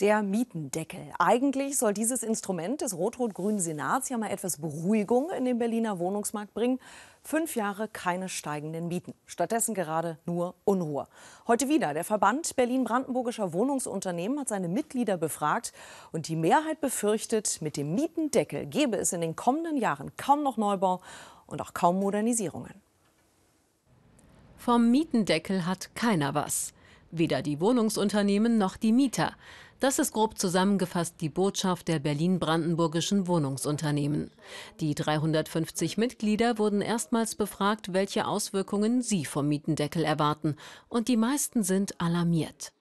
der Mietendeckel. Eigentlich soll dieses Instrument des rot-rot-grünen Senats ja mal etwas Beruhigung in den Berliner Wohnungsmarkt bringen. Fünf Jahre keine steigenden Mieten. Stattdessen gerade nur Unruhe. Heute wieder. Der Verband Berlin-Brandenburgischer Wohnungsunternehmen hat seine Mitglieder befragt. Und die Mehrheit befürchtet, mit dem Mietendeckel gäbe es in den kommenden Jahren kaum noch Neubau und auch kaum Modernisierungen. Vom Mietendeckel hat keiner was. Weder die Wohnungsunternehmen noch die Mieter. Das ist grob zusammengefasst die Botschaft der berlin-brandenburgischen Wohnungsunternehmen. Die 350 Mitglieder wurden erstmals befragt, welche Auswirkungen sie vom Mietendeckel erwarten. Und die meisten sind alarmiert.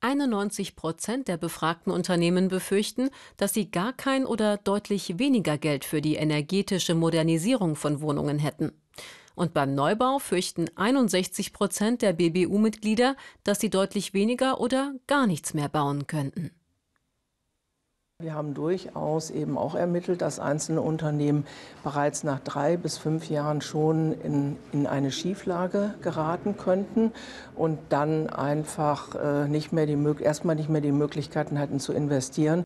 91 Prozent der befragten Unternehmen befürchten, dass sie gar kein oder deutlich weniger Geld für die energetische Modernisierung von Wohnungen hätten. Und beim Neubau fürchten 61 Prozent der BBU-Mitglieder, dass sie deutlich weniger oder gar nichts mehr bauen könnten. Wir haben durchaus eben auch ermittelt, dass einzelne Unternehmen bereits nach drei bis fünf Jahren schon in, in eine Schieflage geraten könnten und dann einfach äh, nicht mehr die, erstmal nicht mehr die Möglichkeiten hatten zu investieren.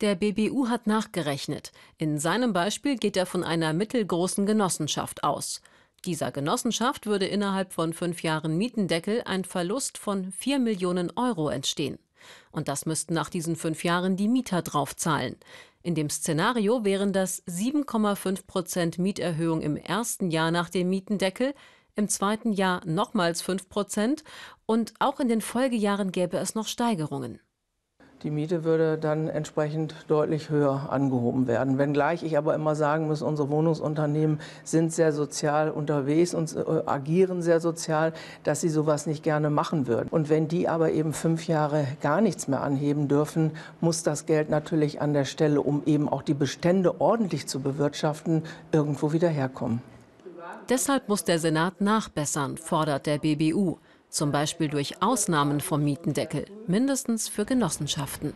Der BBU hat nachgerechnet. In seinem Beispiel geht er von einer mittelgroßen Genossenschaft aus. Dieser Genossenschaft würde innerhalb von fünf Jahren Mietendeckel ein Verlust von 4 Millionen Euro entstehen. Und das müssten nach diesen fünf Jahren die Mieter draufzahlen. In dem Szenario wären das 7,5 Prozent Mieterhöhung im ersten Jahr nach dem Mietendeckel, im zweiten Jahr nochmals 5 Prozent und auch in den Folgejahren gäbe es noch Steigerungen die Miete würde dann entsprechend deutlich höher angehoben werden. Wenngleich ich aber immer sagen muss, unsere Wohnungsunternehmen sind sehr sozial unterwegs und äh, agieren sehr sozial, dass sie sowas nicht gerne machen würden. Und wenn die aber eben fünf Jahre gar nichts mehr anheben dürfen, muss das Geld natürlich an der Stelle, um eben auch die Bestände ordentlich zu bewirtschaften, irgendwo wieder herkommen. Deshalb muss der Senat nachbessern, fordert der BBU zum Beispiel durch Ausnahmen vom Mietendeckel, mindestens für Genossenschaften.